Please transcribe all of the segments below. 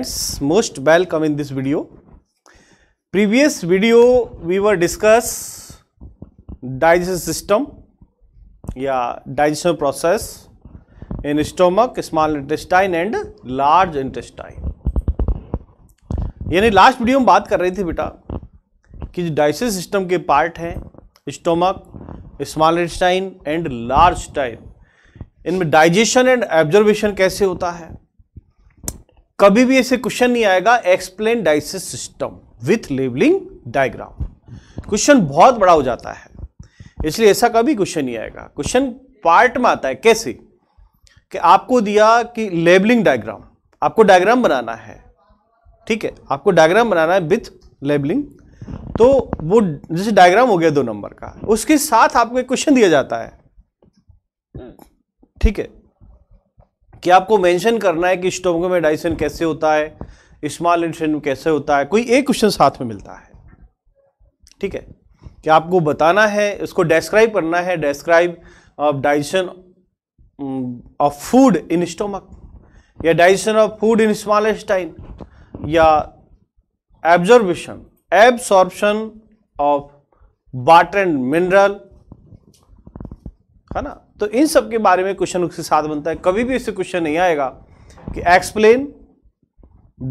friends most welcome in this video previous video we were discuss digestion system yeah digestion process in stomach small intestine and large intestine यानी last video हम बात कर रहे थे बेटा कि जो डाइजेस्टिव सिस्टम के पार्ट हैं stomach small intestine and large intestine इनमें डाइजेशन एंड एब्जॉर्बेशन कैसे होता है कभी भी ऐसे क्वेश्चन नहीं आएगा explain digestive system with labelling diagram question बहुत बड़ा हो जाता है इसलिए ऐसा कभी क्वेश्चन नहीं आएगा क्वेश्चन पार्ट में आता है कैसे कि आपको दिया कि लेबलिंग डायग्राम आपको डायग्राम बनाना है ठीक है आपको डायग्राम बनाना है विथ लेबलिंग तो वो जैसे डायग्राम हो गया दो नंबर का उसके साथ आपको एक क्वेश्चन दिया जाता है ठीक है कि आपको मेंशन करना है कि स्टोमको में डाइसन कैसे होता है स्मॉल इंटेस्टाइन कैसे होता है कोई एक क्वेश्चन साथ में मिलता है ठीक है कि आपको बताना है उसको डेस्क्राइब करना है describe of digestion of food in stomach या digestion of food in small intestine या absorption absorption of water and mineral है ना तो इन सब के बारे में क्वेश्चन उसके साथ बनता है कभी भी इससे क्वेश्चन नहीं आएगा कि explain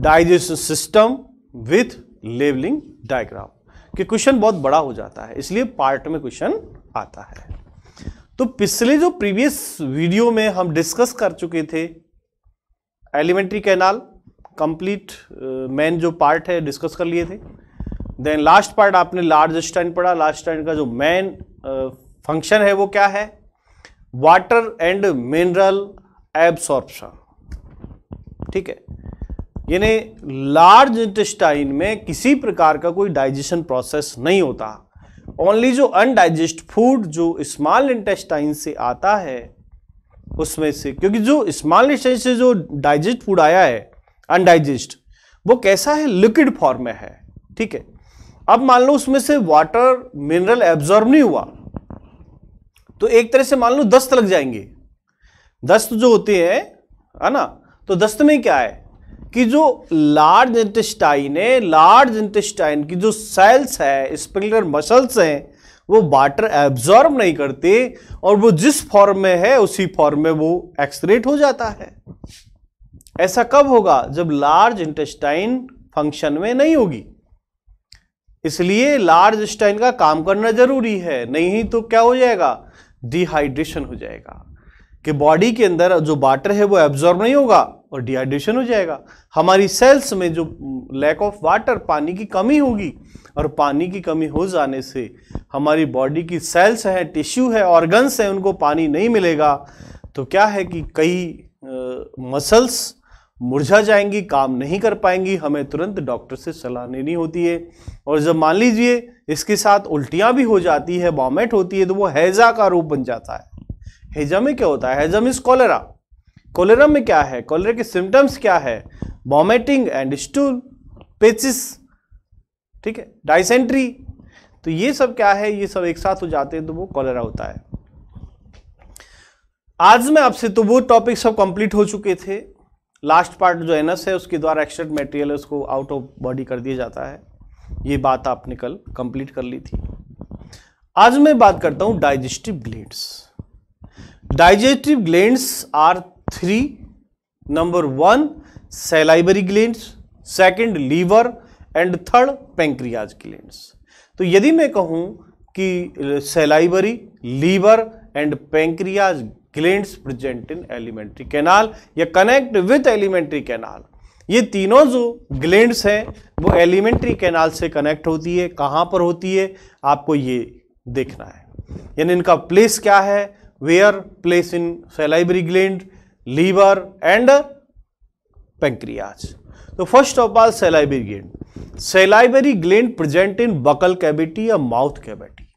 digestion system with labelling diagram कि क्वेश्चन बहुत बड़ा हो जाता है इसलिए पार्ट में क्वेश्चन आता है तो पिछले जो प्रीवियस वीडियो में हम डिस्कस कर चुके थे एलिमेंट्री कैनाल कंप्लीट मेन जो पार्ट है डिस्कस कर लिए थे देन लास्ट पार्ट आपने लार्ज स्टैंड पढ़ा लार्ज स्टैंड का जो मेन फंक्शन uh, है वो क्या है वाटर एंड मिनरल एब्सॉर्प्शन ठीक है यानी लार्ज इंटेस्टाइन में किसी प्रकार का कोई डाइजेशन प्रोसेस नहीं होता ओनली जो अनडाइजेस्ट फूड जो स्मॉल इंटेस्टाइन से आता है उसमें से क्योंकि जो स्मॉल इंटेस्टाइन से जो डाइजेस्ट फूड आया है अनडाइजेस्ट वो कैसा है लिक्विड फॉर्म में है ठीक है अब मान लो उसमें से वाटर मिनरल एब्जॉर्ब नहीं हुआ तो एक तरह से मान लो दस्त लग जाएंगे दस्त जो होते हैं है ना तो दस्त में क्या है कि जो लार्ज इंटेस्टाइन है लार्ज इंटेस्टाइन की जो सेल्स है स्प्रिंगलर मसल्स हैं वो वाटर एब्जॉर्ब नहीं करते और वो जिस फॉर्म में है उसी फॉर्म में वो एक्सरेट हो जाता है ऐसा कब होगा जब लार्ज इंटेस्टाइन फंक्शन में नहीं होगी इसलिए लार्ज इंटेस्टाइन का काम करना जरूरी है नहीं तो क्या हो जाएगा डिहाइड्रेशन हो जाएगा कि बॉडी के अंदर जो वाटर है वो एब्जॉर्ब नहीं होगा और डिहाइड्रेशन हो जाएगा हमारी सेल्स में जो लैक ऑफ वाटर पानी की कमी होगी और पानी की कमी हो जाने से हमारी बॉडी की सेल्स हैं टिश्यू है ऑर्गन्स हैं उनको पानी नहीं मिलेगा तो क्या है कि कई मसल्स मुरझा जाएंगी काम नहीं कर पाएंगी हमें तुरंत डॉक्टर से सलाह लेनी होती है और जब मान लीजिए इसके साथ उल्टियाँ भी हो जाती है वॉमेट होती है तो वो हैज़ा का रूप बन जाता है हैजा में क्या होता है हैजा मीन्स कॉलेरा कॉलेरा में क्या है कॉलेरा के सिम्टम्स क्या है वॉमिटिंग एंड स्टूल पेचिस ठीक है डाइसेंट्री तो ये सब क्या है ये सब एक साथ हो जाते हैं तो वो कॉलेरा होता है आज मैं आपसे तो वो टॉपिक सब कंप्लीट हो चुके थे लास्ट पार्ट जो एनस है उसके द्वारा एक्सट्रेट मटेरियल उसको आउट ऑफ बॉडी कर दिया जाता है ये बात आपने कल कंप्लीट कर ली थी आज मैं बात करता हूं digestive glands digestive glands are three number one salivary glands second liver and third pancreas glands तो यदि मैं कहूं कि salivary liver and pancreas glands present in alimentary canal या कनेक्ट विथ एलिमेंट्री कैनाल ये तीनों जो ग्लेंड्स हैं वो एलिमेंट्री कैनाल से कनेक्ट होती है कहाँ पर होती है आपको ये देखना है यानी इनका प्लेस क्या है where place in salivary gland liver and pancreas तो first of all salivary gland salivary gland present in buccal cavity या माउथ कैविटी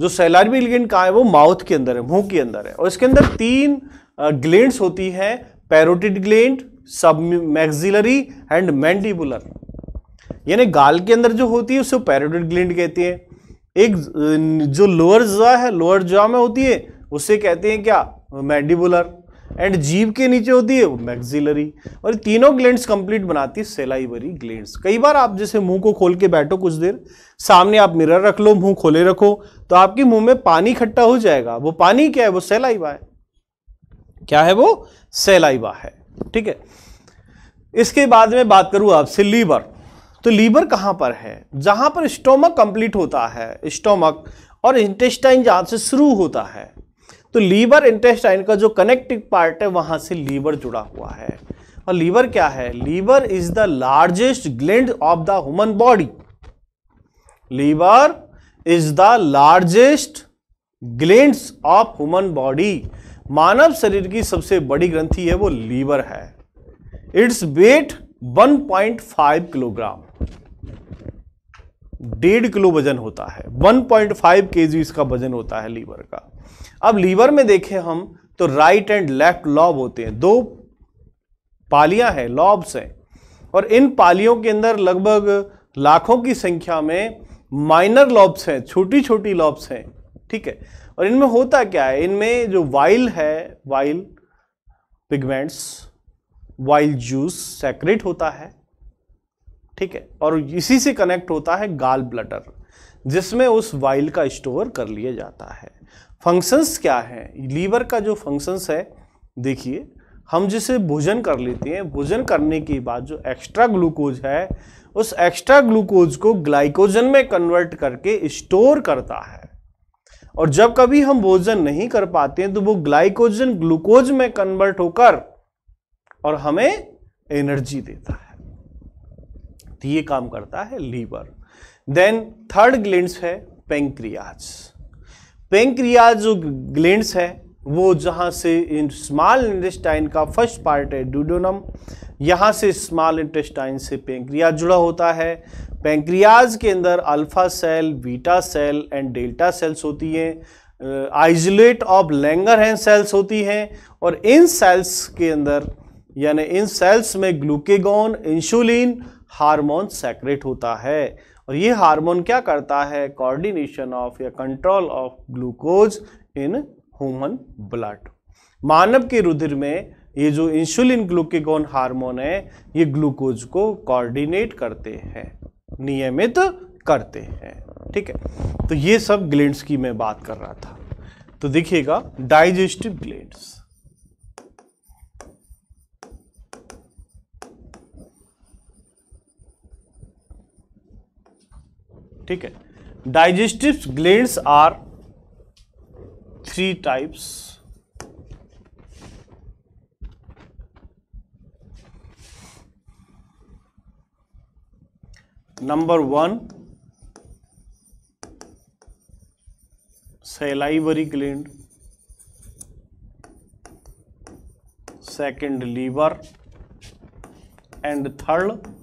जो सैलारबी लिगेंड कहाँ है वो माउथ के अंदर है मुंह के अंदर है और इसके अंदर तीन ग्लैंड्स होती हैं parotid gland submaxillary and mandibular यानी गाल के अंदर जो होती है उसे पैरोटिड ग्लैंड कहते हैं एक जो लोअर जॉ है लोअर जॉ में होती है उसे कहते हैं क्या मैंडिबुलर एंड जीव के नीचे होती है मैक्सिलरी और तीनों ग्लैंड्स कंप्लीट बनाती है सेलाइवरी ग्लैंड्स कई बार आप जैसे मुंह को खोल के बैठो कुछ देर सामने आप मिरर रख लो मुंह खोले रखो तो आपके मुंह में पानी इकट्ठा हो जाएगा वो पानी क्या है वो सेलाइवा है क्या है वो सेलाइवा है ठीक है इसके बाद में बात करूं आपसे लीवर तो लीवर कहां पर है जहां पर स्टोमक कंप्लीट होता है स्टोमक और इंटेस्टाइन जहां से शुरू होता है तो लीवर इंटेस्टाइन का जो कनेक्टिव पार्ट है वहां से लीवर जुड़ा हुआ है और लीवर क्या है liver is the largest gland of the human body liver is the largest gland of human body मानव शरीर की सबसे बड़ी ग्रंथि है वो लीवर है इट्स वेट 1.5 किलोग्राम डेढ़ किलो वजन होता है 1.5 फाइव इसका वजन होता है लीवर का अब लीवर में देखें हम तो राइट एंड लेफ्ट लॉब होते हैं दो पालियां हैं लॉब्स हैं और इन पालियों के अंदर लगभग लाखों की संख्या में माइनर लॉब्स हैं छोटी छोटी लॉब्स हैं ठीक है और इनमें होता क्या है इनमें जो वाइल है bile pigments bile juice secrete होता है ठीक है और इसी से कनेक्ट होता है गाल ब्लटर जिसमें उस वाइल का स्टोर कर लिया जाता है फंक्शंस क्या है लीवर का जो फंक्शंस है देखिए हम जिसे भोजन कर लेते हैं भोजन करने के बाद जो एक्स्ट्रा ग्लूकोज है उस एक्स्ट्रा ग्लूकोज को ग्लाइकोजन में कन्वर्ट करके स्टोर करता है और जब कभी हम भोजन नहीं कर पाते हैं तो वो ग्लाइकोजन ग्लूकोज में कन्वर्ट होकर और हमें एनर्जी देता है तो ये काम करता है लीवर देन थर्ड ग्लैंड है पेंक्रियाज पेंक्रियाज जो ग्लैंड्स है वो जहाँ से इन स्मॉल इंटेस्टाइन का फर्स्ट पार्ट है डूडोनम यहाँ से स्मॉल इंटेस्टाइन से पेंक्रिया जुड़ा होता है पेंक्रियाज के अंदर alpha cell beta cell and delta cells होती हैं आइजोलेट ऑफ हैं सेल्स होती हैं और इन सेल्स के अंदर यानी इन सेल्स में ग्लूकेगोन इंसुलिन हार्मोन सेक्रेट होता है और ये हार्मोन क्या करता है कोऑर्डिनेशन ऑफ या control of glucose in human blood मानव के रुधिर में ये जो इंसुलिन ग्लूकेगोन हार्मोन है ये ग्लूकोज को कोऑर्डिनेट करते हैं नियमित करते हैं ठीक है तो ये सब ग्लैंड्स की मैं बात कर रहा था तो देखिएगा डाइजेस्टिव ग्लैंड्स ठीक है digestive glands are three types number one salivary gland second liver and third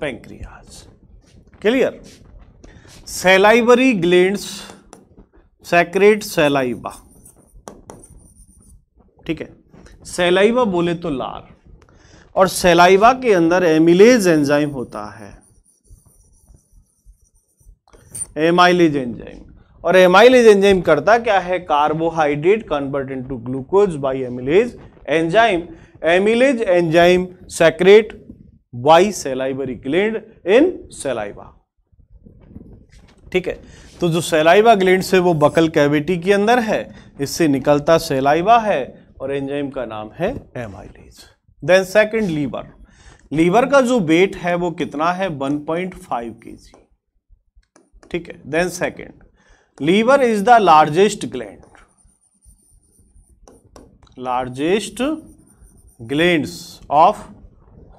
pancreas clear salivary glands secrete saliva ठीक है सेलाइबा बोले तो लार और सेलाइबा के अंदर एमिलेज एंजाइम होता है एमाइलेज एंजाइम और एमाइलेज एंजाइम करता क्या है carbohydrate convert into glucose by amylase enzyme amylase enzyme secrete by salivary gland in saliva ठीक है तो जो सेलाइवा ग्लैंड से वो बकल कैविटी के अंदर है इससे निकलता सेलाइवा है और एंजाइम का नाम है amylase then second liver liver का जो वेट है वो कितना है 1.5 पॉइंट ठीक है then second liver is the largest gland largest glands of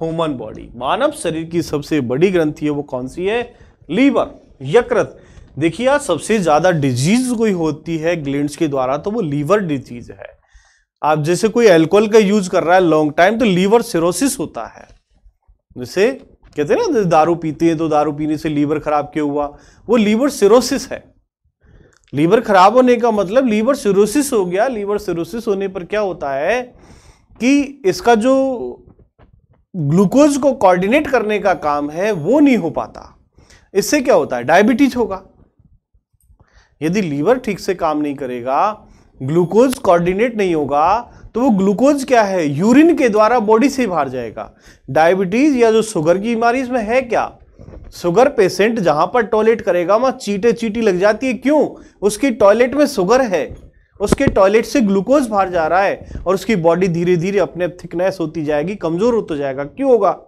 human body मानव शरीर की सबसे बड़ी ग्रंथि है वो कौन सी है लीवर यकृत देखिए सबसे ज़्यादा डिजीज कोई होती है ग्लैंड्स के द्वारा तो वो लीवर डिजीज है आप जैसे कोई अल्कोहल का यूज कर रहा है लॉन्ग टाइम तो लीवर सिरोसिस होता है जैसे कहते हैं ना दारू पीते हैं तो दारू पीने से लीवर खराब क्यों हुआ वो लीवर सिरोसिस है लीवर खराब होने का मतलब लीवर सिरोसिस हो गया लीवर सिरोसिस होने पर क्या होता है कि इसका जो ग्लूकोज को कोऑर्डिनेट करने का काम है वो नहीं हो पाता इससे क्या होता है डायबिटीज होगा यदि लीवर ठीक से काम नहीं करेगा ग्लूकोज कोऑर्डिनेट नहीं होगा तो वो ग्लूकोज क्या है यूरिन के द्वारा बॉडी से बाहर जाएगा डायबिटीज या जो शुगर की बीमारी इसमें है क्या शुगर पेशेंट जहां पर टॉयलेट करेगा वहां चीटे चीटी लग जाती है क्यों उसकी टॉयलेट में शुगर है उसके टॉयलेट से ग्लूकोज बाहर जा रहा है और उसकी बॉडी धीरे धीरे अपने थिकनेस होती जाएगी कमजोर होता जाएगा क्यों होगा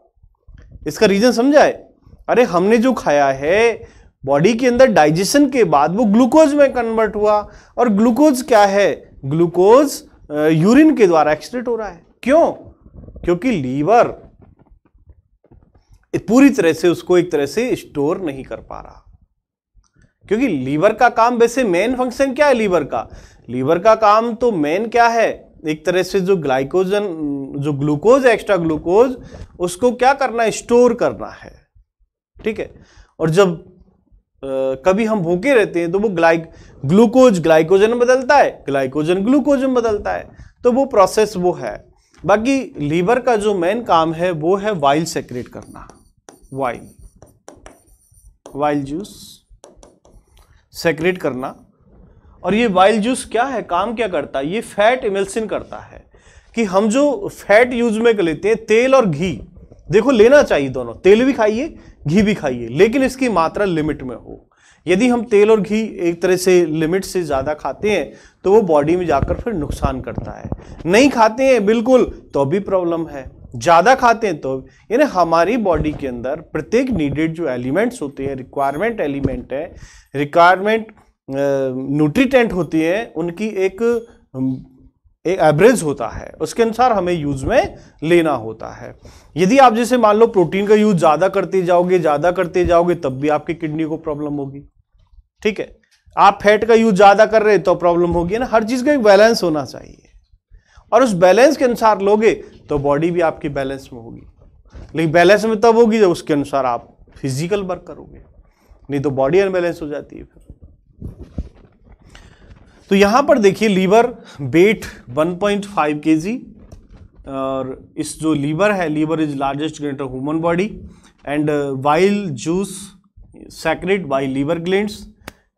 इसका रीजन समझाए अरे हमने जो खाया है बॉडी के अंदर डाइजेशन के बाद वो ग्लूकोज में कन्वर्ट हुआ और ग्लूकोज क्या है ग्लूकोज यूरिन के द्वारा एक्सट्रेट हो रहा है क्यों क्योंकि लीवर पूरी तरह से उसको एक तरह से स्टोर नहीं कर पा रहा क्योंकि लीवर का काम वैसे मेन फंक्शन क्या है लीवर का लीवर का काम तो मेन क्या है एक तरह से जो ग्लाइकोजन जो ग्लूकोज एक्स्ट्रा ग्लूकोज उसको क्या करना है स्टोर करना है ठीक है और जब आ, कभी हम भूखे रहते हैं तो वो ग्लाइक ग्लूकोज ग्लाइकोजन बदलता है ग्लाइकोजन ग्लूकोज में बदलता है तो वो प्रोसेस वो है बाकी लीवर का जो मेन काम है वो है वाइल सेक्रेट करना वाइल वाइल जूस सेक्रेट करना और ये वाइल जूस क्या है काम क्या करता है ये फैट इमेल्सिन करता है कि हम जो फैट यूज में कर लेते हैं तेल और घी देखो लेना चाहिए दोनों तेल भी खाइए घी भी खाइए लेकिन इसकी मात्रा लिमिट में हो यदि हम तेल और घी एक तरह से लिमिट से ज़्यादा खाते हैं तो वो बॉडी में जाकर फिर नुकसान करता है नहीं खाते हैं बिल्कुल तो भी प्रॉब्लम है ज़्यादा खाते हैं तो यानी हमारी बॉडी के अंदर प्रत्येक नीडेड जो एलिमेंट्स होते हैं रिक्वायरमेंट एलिमेंट है रिक्वायरमेंट न्यूट्रीटेंट होती हैं उनकी एक एक एवरेज होता है उसके अनुसार हमें यूज में लेना होता है यदि आप जैसे मान लो प्रोटीन का यूज ज़्यादा करते जाओगे ज़्यादा करते जाओगे तब भी आपकी किडनी को प्रॉब्लम होगी ठीक है आप फैट का यूज ज़्यादा कर रहे हैं तो प्रॉब्लम होगी ना हर चीज़ का एक बैलेंस होना चाहिए और उस बैलेंस के अनुसार लोगे तो बॉडी भी आपकी बैलेंस में होगी लेकिन बैलेंस में तब होगी जब उसके अनुसार आप फिजिकल वर्क करोगे नहीं तो बॉडी अनबैलेंस हो जाती है फिर तो यहां पर देखिए लीवर वेट 1.5 पॉइंट और इस जो लीवर है liver is largest of human body and bile juice secrete by liver glands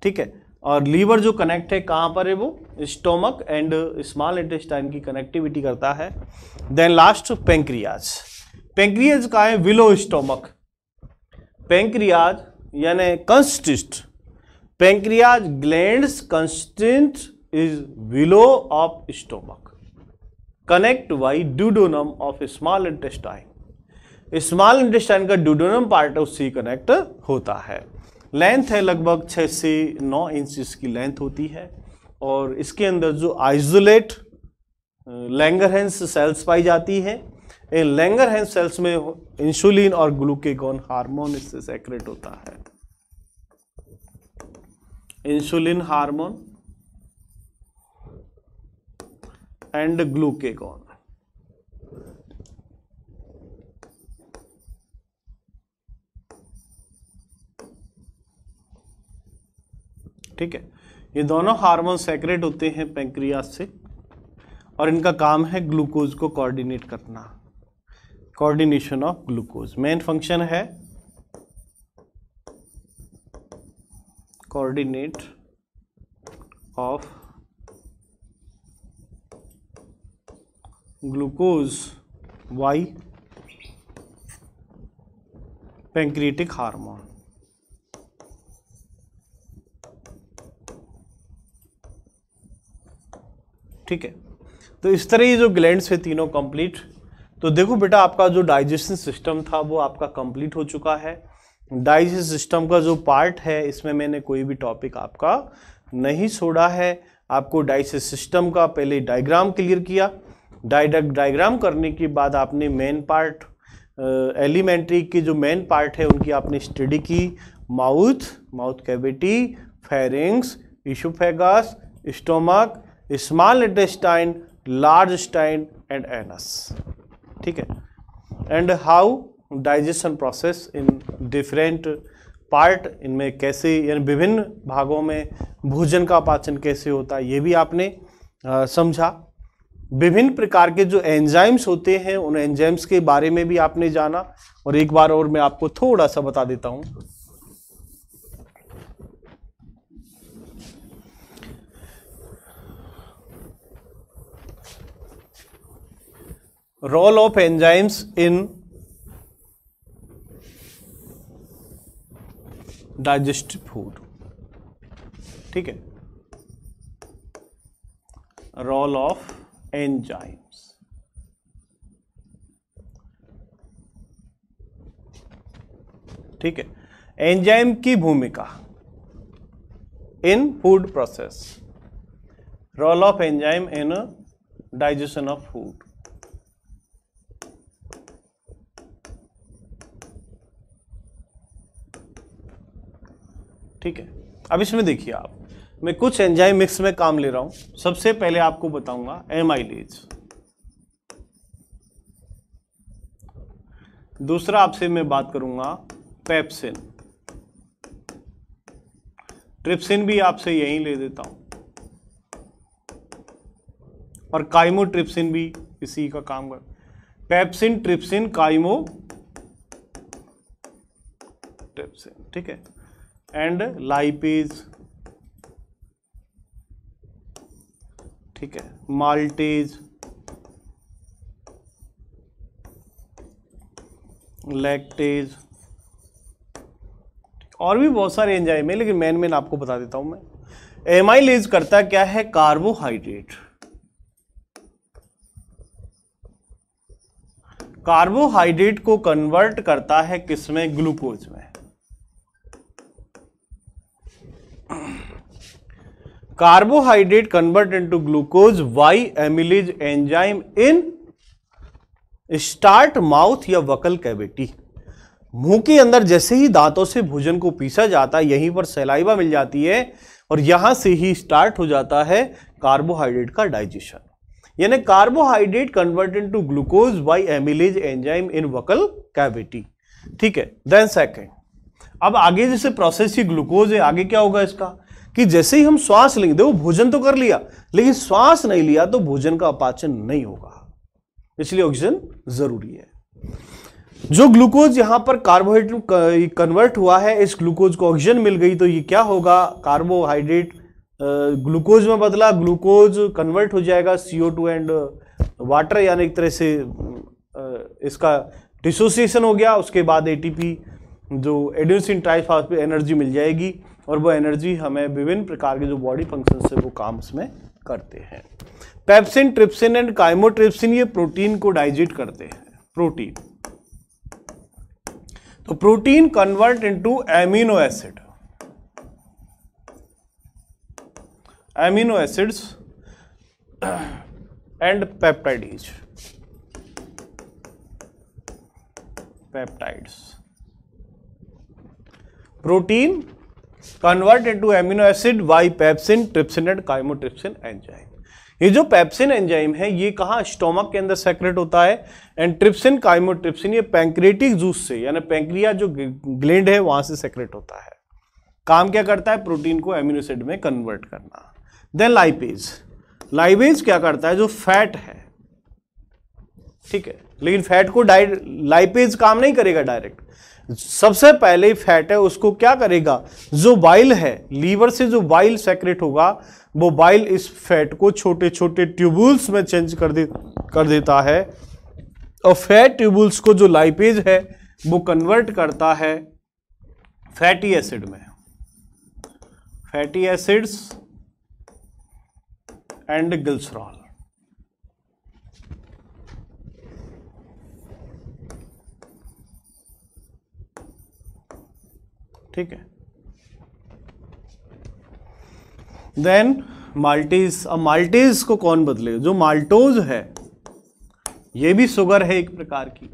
ठीक है और लीवर जो कनेक्ट है कहाँ पर है वो stomach and small uh, intestine की कनेक्टिविटी करता है देन लास्ट पेंक्रियाज पेंक्रियाज का है विलो स्टोमक पेंक्रियाज यानी consist pancreas gland constant is below of stomach connect by duodenum of small intestine small intestine का ड्यूडोनम पार्ट उससे connect होता है लेंथ है लगभग छः से नौ इंच इसकी लेंथ होती है और इसके अंदर जो आइसोलेट लैंगर हैंस सेल्स पाई जाती है इन लैंगर लैंगरहेंस सेल्स में इंसुलिन और ग्लूकेगोन हार्मोन इससे सेक्रेट होता है इंसुलिन हार्मोन एंड ग्लूकेगॉन ठीक है ये दोनों हार्मोन सेक्रेट होते हैं पेंक्रियास से और इनका काम है ग्लूकोज को कोऑर्डिनेट करना coordination of glucose main function है coordinate of glucose y pancreatic hormone ठीक है तो इस तरह ये जो ग्लैंड है तीनों कंप्लीट तो देखो बेटा आपका जो डाइजेशन सिस्टम था वो आपका कंप्लीट हो चुका है डाइजेस्ट सिस्टम का जो पार्ट है इसमें मैंने कोई भी टॉपिक आपका नहीं छोड़ा है आपको डाइजेस्ट सिस्टम का पहले डायग्राम क्लियर किया डायडक डायग्राम करने के बाद आपने मेन पार्ट एलिमेंट्री के जो मेन पार्ट है उनकी आपने स्टडी की mouth mouth cavity pharynx oesophagus stomach small intestine large intestine and anus ठीक है and how digestion process in different part इनमें कैसे यानी विभिन्न भागों में भोजन का पाचन कैसे होता है ये भी आपने समझा विभिन्न प्रकार के जो एंजाइम्स होते हैं उन एंजाइम्स के बारे में भी आपने जाना और एक बार और मैं आपको थोड़ा सा बता देता हूं role of enzymes in digest food ठीक है रोल ऑफ एंजाइम्स ठीक है एंजाइम की भूमिका in food process role of enzyme in digestion of food ठीक है अब इसमें देखिए आप मैं कुछ एंजाइम मिक्स में काम ले रहा हूं सबसे पहले आपको बताऊंगा एमाइलेज दूसरा आपसे मैं बात करूंगा पेप्सिन ट्रिप्सिन भी आपसे यहीं ले देता हूं और काइमो ट्रिप्सिन भी इसी का काम कर पेप्सिन ट्रिप्सिन काइमो ट्रिप्सिन ठीक है एंड लाइपेज ठीक है माल्टेज लैक्टेज और भी बहुत सारे एंजाइम है लेकिन मेन मेन आपको बता देता हूं मैं एमाइलेज करता क्या है कार्बोहाइड्रेट कार्बोहाइड्रेट को कन्वर्ट करता है किसमें ग्लूकोज में carbohydrate convert into glucose by amylase enzyme in start mouth या वकल कैविटी मुंह के अंदर जैसे ही दांतों से भोजन को पीसा जाता है यहीं पर सलाइवा मिल जाती है और यहां से ही स्टार्ट हो जाता है कार्बोहाइड्रेट का डाइजेशन यानी carbohydrate convert into glucose by amylase enzyme in buccal cavity ठीक है देन सेकेंड अब आगे जैसे प्रोसेस ही ग्लूकोज है आगे क्या होगा इसका कि जैसे ही हम श्वास लेंगे देखो भोजन तो कर लिया लेकिन श्वास नहीं लिया तो भोजन का अपाचन नहीं होगा इसलिए ऑक्सीजन जरूरी है जो ग्लूकोज यहां पर कार्बोहाइड्रेट कन्वर्ट हुआ है इस ग्लूकोज को ऑक्सीजन मिल गई तो ये क्या होगा कार्बोहाइड्रेट ग्लूकोज में बदला ग्लूकोज कन्वर्ट हो जाएगा सीओ टू एंड वाटर यानी एक तरह से इसका डिसोसिएशन हो गया उसके बाद एटीपी जो एड्यूसिन ट्राइफास पे एनर्जी मिल जाएगी और वो एनर्जी हमें विभिन्न प्रकार के जो बॉडी फंक्शन से वो काम उसमें करते हैं पेप्सिन ट्रिप्सिन एंड काइमोट्रिप्सिन ये प्रोटीन को डाइजेट करते हैं प्रोटीन तो protein convert into amino acid amino acids and peptides peptides protein convert to amino acid by pepsin, trypsin and chymotrypsin enzyme ये जो पैप्सिन एंजाइम है ये कहाँ स्टोमक के अंदर सेक्रेट होता है एंड ट्रिप्सिन काइमोट्रिप्सिन ये पैंक्रेटिक जूस से यानी पैंक्रिया जो ग्लैंड है वहाँ से सेक्रेट होता है काम क्या करता है प्रोटीन को एमिनो एसिड में कन्वर्ट करना देन लाइपेज लाइपेज क्या करता है जो फैट है ठीक है लेकिन फैट को डाइट लाइपेज काम नहीं करेगा डायरेक्ट सबसे पहले फैट है उसको क्या करेगा जो बाइल है लीवर से जो बाइल सेक्रेट होगा वो बाइल इस फैट को छोटे छोटे ट्यूबुल्स में चेंज कर दे कर देता है और फैट ट्यूबुल्स को जो लाइपेज है वो कन्वर्ट करता है फैटी एसिड में फैटी एसिड्स एंड ग्लिसरॉल ठीक है देन माल्टीज अब माल्टीज को कौन बदलेगा जो माल्टोज है ये भी शुगर है एक प्रकार की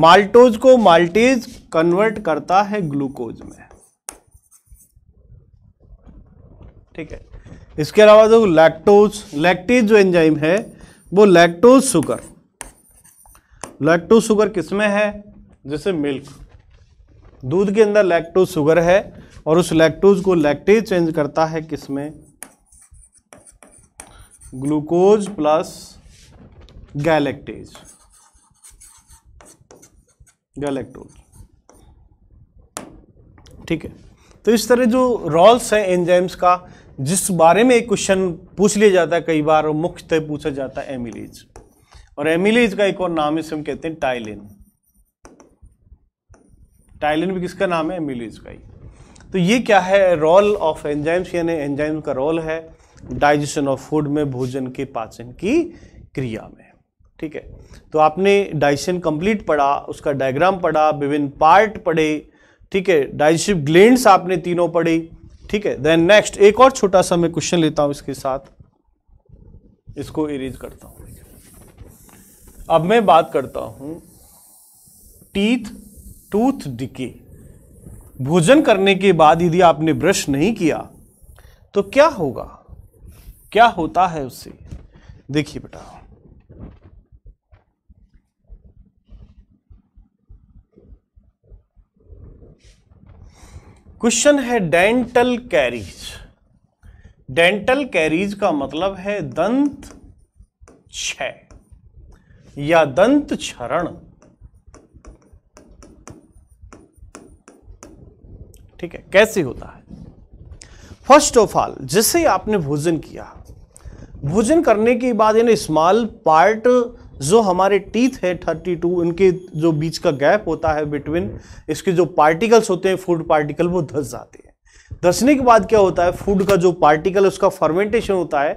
माल्टोज को माल्टीज कन्वर्ट करता है ग्लूकोज में ठीक है इसके अलावा जो लैक्टोज लैक्टीज जो एंजाइम है वो लैक्टोज शुगर लैक्टोज शुगर किसमें है जैसे मिल्क दूध के अंदर लैक्टोज शुगर है और उस लैक्टोज को लैक्टेज चेंज करता है किसमें ग्लूकोज प्लस गैलेक्टेज गैलेक्टोज ठीक है तो इस तरह जो रॉल्स है एंजाइम्स का जिस बारे में एक क्वेश्चन पूछ लिया जाता है कई बार और मुख्यतः पूछा जाता है एमिलेज और एमिलेज का एक और नाम इसे हम कहते हैं टाइलिन टाइलिन भी किसका नाम है एमिलीज का ही तो ये क्या है रोल ऑफ एंजाइम्स यानी एंजाइम का रोल है डाइजेशन ऑफ फूड में भोजन के पाचन की क्रिया में ठीक है तो आपने डाइजेशन कंप्लीट पढ़ा उसका डायग्राम पढ़ा विभिन्न पार्ट पढ़े ठीक है डाइजेशन ग्लैंड्स आपने तीनों पढ़े ठीक है देन नेक्स्ट एक और छोटा सा मैं क्वेश्चन लेता हूं इसके साथ इसको इरेज करता हूं अब मैं बात करता हूं टीथ टूथ डिके भोजन करने के बाद यदि आपने ब्रश नहीं किया तो क्या होगा क्या होता है उससे देखिए बेटा क्वेश्चन है डेंटल कैरीज डेंटल कैरीज का मतलब है दंत क्षय या दंत क्षरण ठीक है कैसे होता है फर्स्ट ऑफ ऑल जिससे आपने भोजन किया भोजन करने के बाद यानी स्मॉल पार्ट जो हमारे टीथ है 32 इनके जो बीच का गैप होता है बिटवीन इसके जो पार्टिकल्स होते हैं फूड पार्टिकल वो धस जाते हैं धसने के बाद क्या होता है फूड का जो पार्टिकल उसका फर्मेंटेशन होता है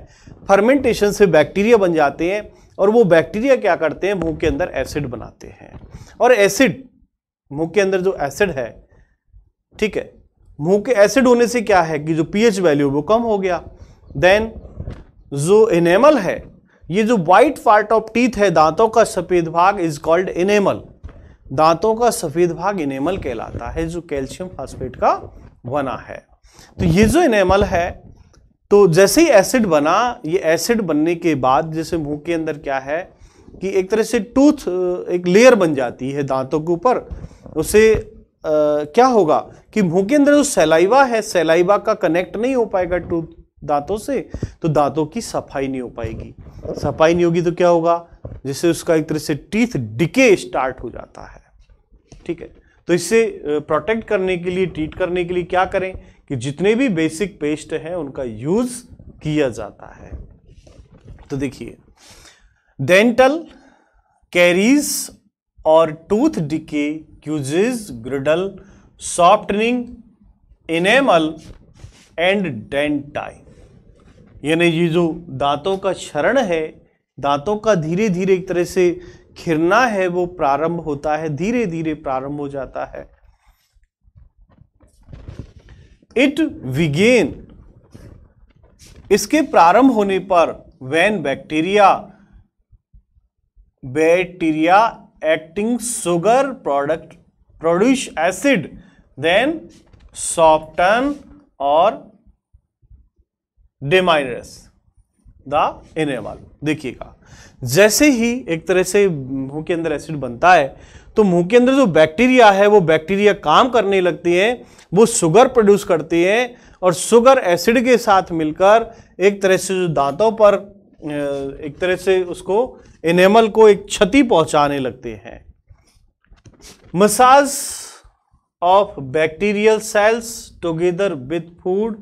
फर्मेंटेशन से बैक्टीरिया बन जाते हैं और वो बैक्टीरिया क्या करते हैं मुंह के अंदर एसिड बनाते हैं और एसिड मुंह के अंदर जो एसिड है ठीक है मुंह के एसिड होने से क्या है कि जो पीएच वैल्यू वो कम हो गया देन जो इनेमल है ये जो वाइट पार्ट ऑफ टीथ है दांतों का सफेद भाग इज कॉल्ड इनेमल दांतों का सफेद भाग इनेमल कहलाता है जो कैल्शियम फास्फेट का बना है तो ये जो इनेमल है तो जैसे ही एसिड बना ये एसिड बनने के बाद जैसे मुंह के अंदर क्या है कि एक तरह से टूथ एक लेयर बन जाती है दांतों के ऊपर उसे क्या होगा कि मुंह के अंदर जो सेलाइवा है सेलाइवा का कनेक्ट नहीं हो पाएगा टू दांतों से तो दांतों की सफाई नहीं हो पाएगी सफाई नहीं होगी तो क्या होगा जिससे उसका एक तरह से टीथ डिके स्टार्ट हो जाता है ठीक है तो इससे प्रोटेक्ट करने के लिए ट्रीट करने के लिए क्या करें कि जितने भी बेसिक पेस्ट हैं उनका यूज किया जाता है तो देखिए डेंटल कैरीज और tooth decay causes gradual softening enamel and dentine यानी ये जो दांतों का क्षरण है दांतों का धीरे धीरे एक तरह से खिरना है वो प्रारंभ होता है धीरे धीरे प्रारंभ हो जाता है इट विगेन इसके प्रारंभ होने पर when bacteria bacteria acting sugar product produce acid then soften और डिमाइनस द इनेबल देखिएगा जैसे ही एक तरह से मुंह के अंदर एसिड बनता है तो मुंह के अंदर जो बैक्टीरिया है वो बैक्टीरिया काम करने लगती है वो सुगर प्रोड्यूस करती है और सुगर एसिड के साथ मिलकर एक तरह से जो दांतों पर एक तरह से उसको एनेमल को एक क्षति पहुंचाने लगते हैं masses of bacterial cells together with food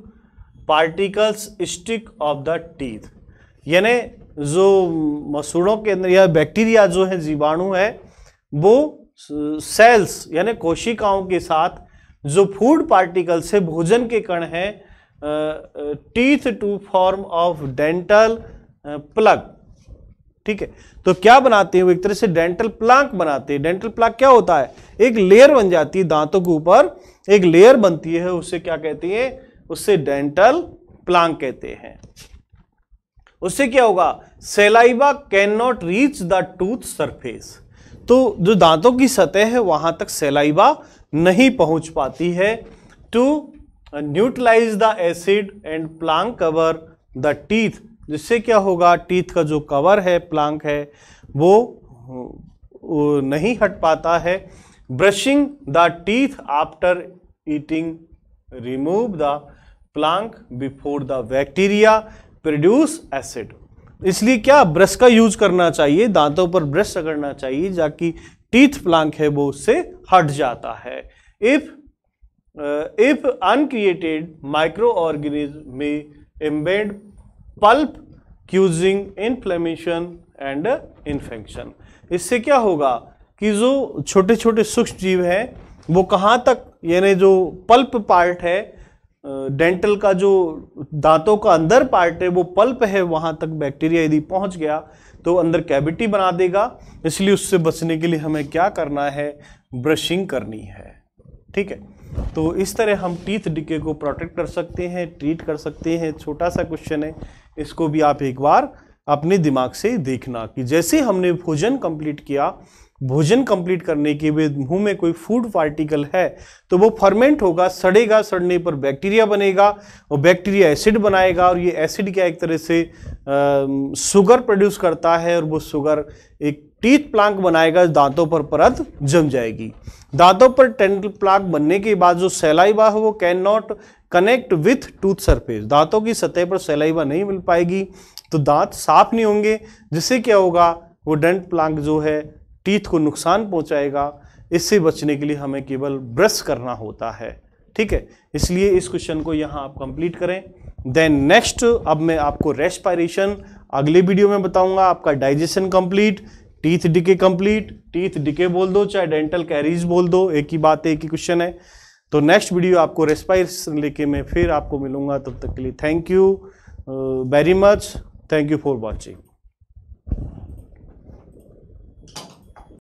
particles stick of the teeth यानी जो मसूड़ों के अंदर या बैक्टीरिया जो है जीवाणु है वो सेल्स यानी कोशिकाओं के साथ जो फूड पार्टिकल्स है भोजन के कण हैं teeth to form of dental plaque ठीक है तो क्या बनाते हैं वो एक तरह से डेंटल प्लांक बनाते हैं डेंटल प्लांक क्या होता है एक लेयर बन जाती है दांतों के ऊपर एक लेयर बनती है उससे क्या कहते हैं उससे डेंटल प्लांक कहते हैं उससे क्या होगा saliva can not reach the tooth surface तो जो दांतों की सतह है वहां तक सेलाइवा नहीं पहुंच पाती है to neutralise the acid and plaque cover the teeth जिससे क्या होगा टीथ का जो कवर है प्लांक है वो, नहीं हट पाता है brushing the teeth after eating remove the plaque before the bacteria produce acid इसलिए क्या ब्रश का यूज करना चाहिए दांतों पर ब्रश करना चाहिए जबकि टीथ प्लांक है वो उससे हट जाता है if if untreated microorganism में embed pulp causing inflammation and infection इससे क्या होगा कि जो छोटे छोटे सूक्ष्म जीव हैं वो कहाँ तक यानी जो पल्प पार्ट है डेंटल का जो दांतों का अंदर पार्ट है वो पल्प है वहाँ तक बैक्टीरिया यदि पहुँच गया तो अंदर कैविटी बना देगा इसलिए उससे बचने के लिए हमें क्या करना है ब्रशिंग करनी है ठीक है तो इस तरह हम टीथ डिके को प्रोटेक्ट कर सकते हैं ट्रीट कर सकते हैं छोटा सा क्वेश्चन है इसको भी आप एक बार अपने दिमाग से देखना कि जैसे हमने भोजन कंप्लीट किया भोजन कंप्लीट करने के बाद मुंह में कोई फूड पार्टिकल है तो वो फर्मेंट होगा सड़ेगा सड़ने पर बैक्टीरिया बनेगा और बैक्टीरिया एसिड बनाएगा और ये एसिड क्या एक तरह से आ, सुगर प्रोड्यूस करता है और वो सुगर एक टीथ प्लांक बनाएगा दांतों पर परत जम जाएगी दांतों पर टेंटल प्लांक बनने के बाद जो सैलाइवा है वो can not connect with tooth surface दांतों की सतह पर सलाइवा नहीं मिल पाएगी तो दांत साफ नहीं होंगे जिससे क्या होगा वो डेंट प्लांक जो है टीथ को नुकसान पहुंचाएगा इससे बचने के लिए हमें केवल ब्रश करना होता है ठीक है इसलिए इस क्वेश्चन को यहाँ आप कंप्लीट करें देन नेक्स्ट अब मैं आपको रेस्पायरेशन अगले वीडियो में बताऊंगा आपका digestion complete teeth decay complete teeth decay बोल दो चाहे डेंटल कैरीज बोल दो एक ही बात एक ही क्वेश्चन है तो नेक्स्ट वीडियो आपको रेस्पायर लेके मैं फिर आपको मिलूंगा तब तक के लिए thank you very much thank you for watching